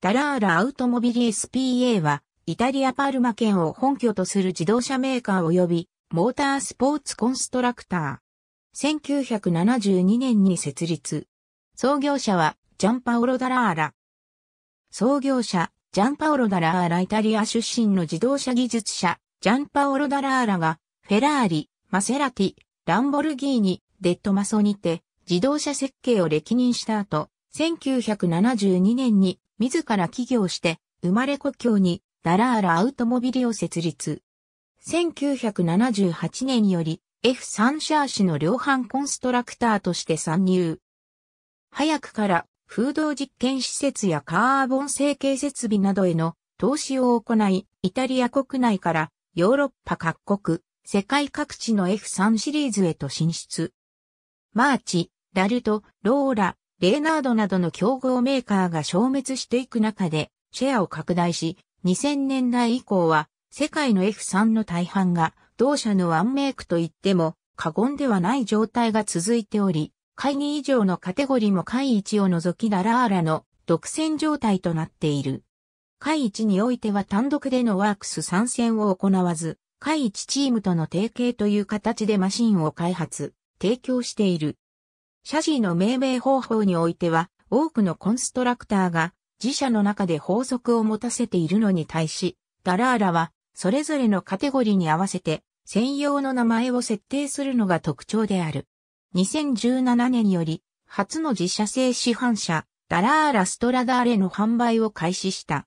ダラーラ・アウトモビリ SPA は、イタリア・パルマ県を本拠とする自動車メーカー及び、モータースポーツコンストラクター。1972年に設立。創業者は、ジャンパオロ・ダラーラ。創業者、ジャンパオロ・ダラーライタリア出身の自動車技術者、ジャンパオロ・ダラーラが、フェラーリ、マセラティ、ランボルギーニ、デッドマソにて、自動車設計を歴任した後、1972年に自ら起業して、生まれ故郷に、ダラーラアウトモビリを設立。1978年より、F 3シャーシの量販コンストラクターとして参入。早くから、風洞実験施設やカーボン成形設備などへの投資を行い、イタリア国内からヨーロッパ各国、世界各地の F3 シリーズへと進出。マーチ、ダルト、ローラ、レーナードなどの競合メーカーが消滅していく中で、シェアを拡大し、2000年代以降は、世界の F3 の大半が、同社のワンメイクと言っても過言ではない状態が続いており、会議以上のカテゴリーも会1を除きダラーラの独占状態となっている。会1においては単独でのワークス参戦を行わず、会1チームとの提携という形でマシンを開発、提供している。シャジーの命名方法においては、多くのコンストラクターが自社の中で法則を持たせているのに対し、ダラーラは、それぞれのカテゴリーに合わせて、専用の名前を設定するのが特徴である。2017年より、初の自社製市販車、ダラーラストラダーレの販売を開始した。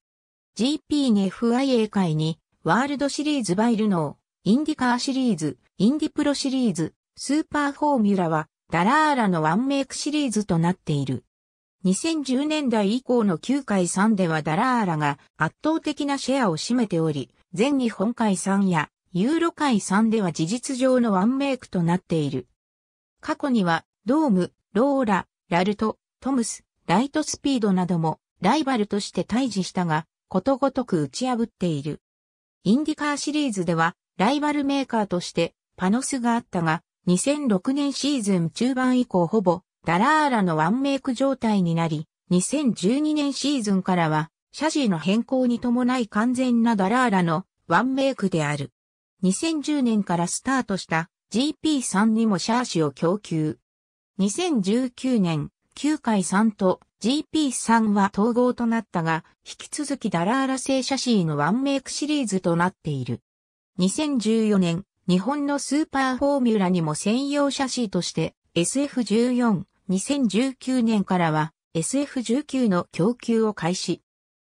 GP に FIA 会に、ワールドシリーズバイルノー、インディカーシリーズ、インディプロシリーズ、スーパーフォーミュラは、ダラーラのワンメイクシリーズとなっている。2010年代以降の9回3ではダラーラが圧倒的なシェアを占めており、全日本回3やユーロ回3では事実上のワンメイクとなっている。過去にはドーム、ローラ、ラルト、トムス、ライトスピードなどもライバルとして退治したが、ことごとく打ち破っている。インディカーシリーズではライバルメーカーとしてパノスがあったが、2006年シーズン中盤以降ほぼダラーラのワンメイク状態になり、2012年シーズンからは、シャジーの変更に伴い完全なダラーラのワンメイクである。2010年からスタートした GP3 にもシャーシを供給。2019年、9回3と GP3 は統合となったが、引き続きダラーラ製シャシーのワンメイクシリーズとなっている。2014年、日本のスーパーフォーミュラにも専用シーとして SF14、2019年からは SF19 の供給を開始。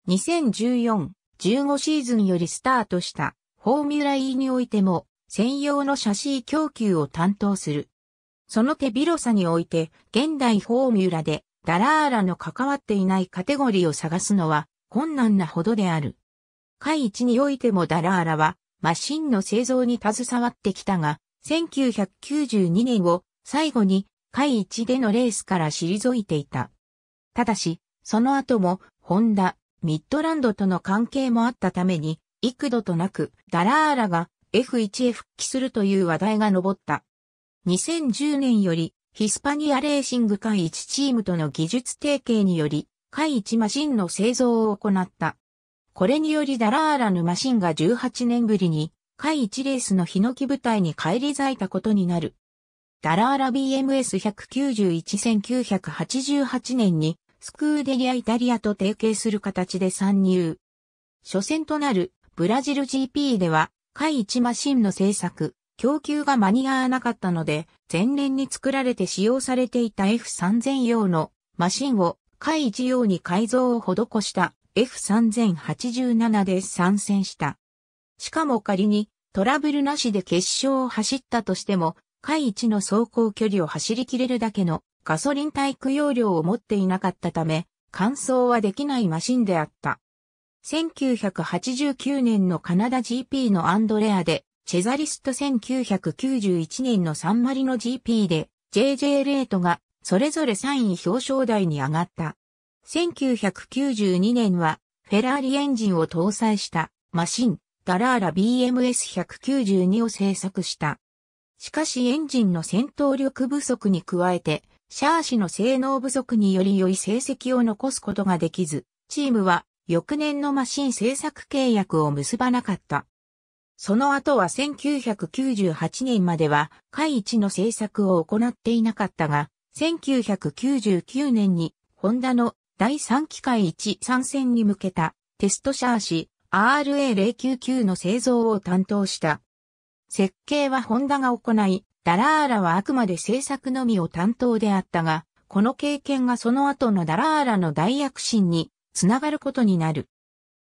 2014、15シーズンよりスタートしたフォーミュラ E においても専用の写真供給を担当する。その手広さにおいて現代フォーミュラでダラーラの関わっていないカテゴリーを探すのは困難なほどである。下位においてもダラーラはマシンの製造に携わってきたが、1992年を最後に会一でのレースから退いていた。ただし、その後も、ホンダ、ミッドランドとの関係もあったために、幾度となく、ダラーラが F1 へ復帰するという話題が上った。2010年より、ヒスパニアレーシング会一チームとの技術提携により、会一マシンの製造を行った。これによりダラーラのマシンが18年ぶりに、回1レースのヒノキ舞台に返り咲いたことになる。ダラーラ BMS191-1988 年に、スクーデリアイタリアと提携する形で参入。初戦となるブラジル GP では、回1マシンの製作、供給が間に合わなかったので、前年に作られて使用されていた F3000 用のマシンを回1用に改造を施した F3087 で参戦した。しかも仮にトラブルなしで決勝を走ったとしても、回1の走行距離を走り切れるだけのガソリン体育容量を持っていなかったため、乾燥はできないマシンであった。1989年のカナダ GP のアンドレアで、チェザリスト1991年のサンマリの GP で、JJ レートがそれぞれ3位表彰台に上がった。1992年は、フェラーリエンジンを搭載したマシン、ダラーラ BMS192 を製作した。しかしエンジンの戦闘力不足に加えて、シャーシの性能不足により良い成績を残すことができず、チームは翌年のマシン製作契約を結ばなかった。その後は1998年までは、海一の製作を行っていなかったが、1999年に、ホンダの第3機械1参戦に向けたテストシャーシ RA099 の製造を担当した。設計はホンダが行い、ダラーラはあくまで製作のみを担当であったが、この経験がその後のダラーラの大躍進につながることになる。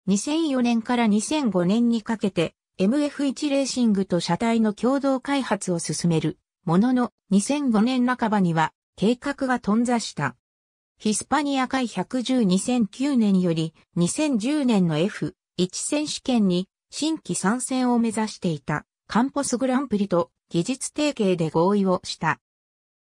2004年から2005年にかけて MF1 レーシングと車体の共同開発を進めるものの2005年半ばには計画が頓挫した。ヒスパニア会1102009年より2010年の F1 選手権に新規参戦を目指していたカンポスグランプリと技術提携で合意をした。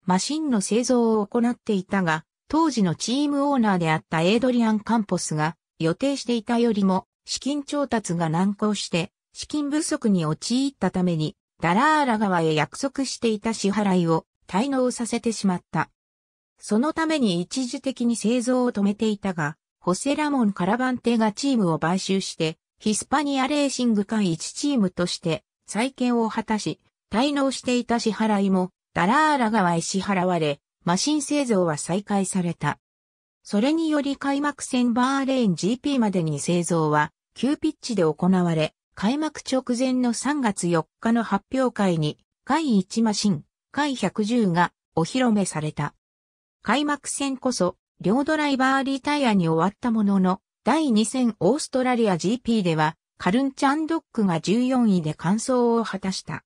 マシンの製造を行っていたが、当時のチームオーナーであったエイドリアン・カンポスが予定していたよりも資金調達が難航して資金不足に陥ったためにダラーラ川へ約束していた支払いを滞納させてしまった。そのために一時的に製造を止めていたが、ホセラモン・カラバンテがチームを買収して、ヒスパニアレーシング会1チームとして再建を果たし、滞納していた支払いもダラーラ側へ支払われ、マシン製造は再開された。それにより開幕戦バーレーン GP までに製造は急ピッチで行われ、開幕直前の3月4日の発表会に、会1マシン、会110がお披露目された。開幕戦こそ、両ドライバーリタイアに終わったものの、第2戦オーストラリア GP では、カルンチャンドックが14位で完走を果たした。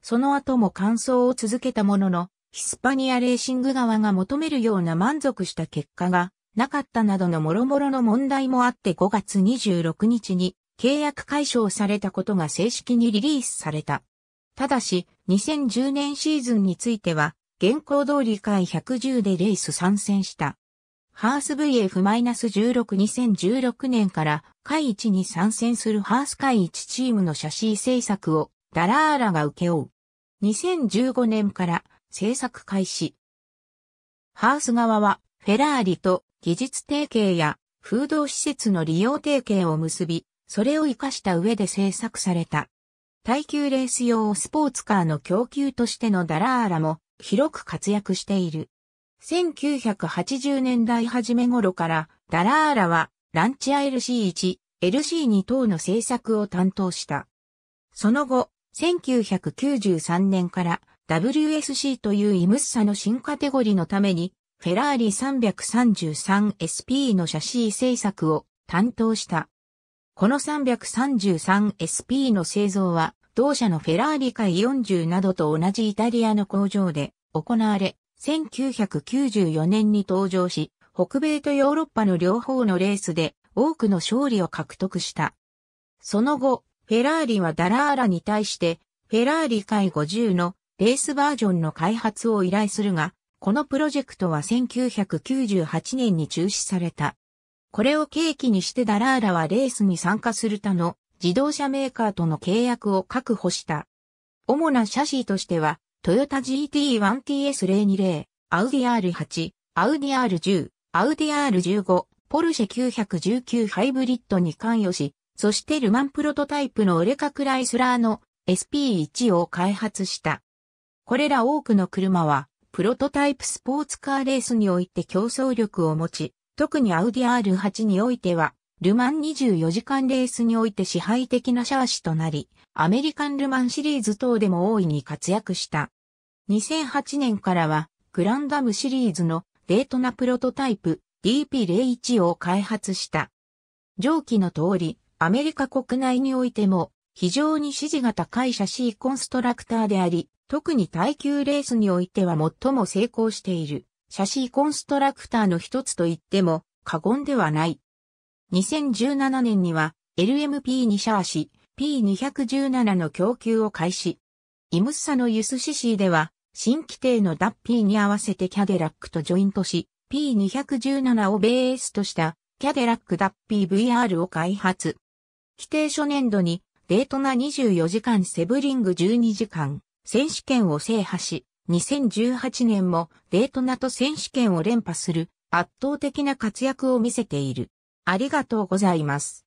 その後も完走を続けたものの、ヒスパニアレーシング側が求めるような満足した結果がなかったなどの諸々の問題もあって5月26日に契約解消されたことが正式にリリースされた。ただし、2010年シーズンについては現行通り回110でレース参戦した。ハース VF-162016 年から回1に参戦するハース回1チームの写真制作をダラーラが請け負う。2015年から制作開始。ハース側はフェラーリと技術提携や風土施設の利用提携を結び、それを活かした上で制作された。耐久レース用スポーツカーの供給としてのダラーラも広く活躍している。1980年代初め頃から、ダラーラは、ランチア LC1、LC2 等の制作を担当した。その後、1993年から WSC というイムッサの新カテゴリのために、フェラーリ 333SP のシャシー制作を担当した。この 333SP の製造は、同社のフェラーリ会40などと同じイタリアの工場で行われ、1994年に登場し、北米とヨーロッパの両方のレースで多くの勝利を獲得した。その後、フェラーリはダラーラに対して、フェラーリ会50のレースバージョンの開発を依頼するが、このプロジェクトは1998年に中止された。これを契機にしてダラーラはレースに参加する他の自動車メーカーとの契約を確保した。主な車種としては、トヨタ GT1TS020、アウディ R8、アウディ R10、アウディ R15、ポルシェ919ハイブリッドに関与し、そしてルマンプロトタイプのオレカクライスラーの SP1 を開発した。これら多くの車は、プロトタイプスポーツカーレースにおいて競争力を持ち、特にアウディ R8 においては、ルマン24時間レースにおいて支配的なシャーシとなり、アメリカンルマンシリーズ等でも大いに活躍した。2008年からは、グランダムシリーズのデートナプロトタイプ DP01 を開発した。上記の通り、アメリカ国内においても非常に支持が高いシャシーコンストラクターであり、特に耐久レースにおいては最も成功している、シャシーコンストラクターの一つと言っても過言ではない。2017年には LMP2 シャーシ P217 の供給を開始。イムッサのユスシシーでは新規定のダッピーに合わせてキャデラックとジョイントし P217 をベースとしたキャデラックダッピー v r を開発。規定初年度にデートナ24時間セブリング12時間選手権を制覇し、2018年もデートナと選手権を連覇する圧倒的な活躍を見せている。ありがとうございます。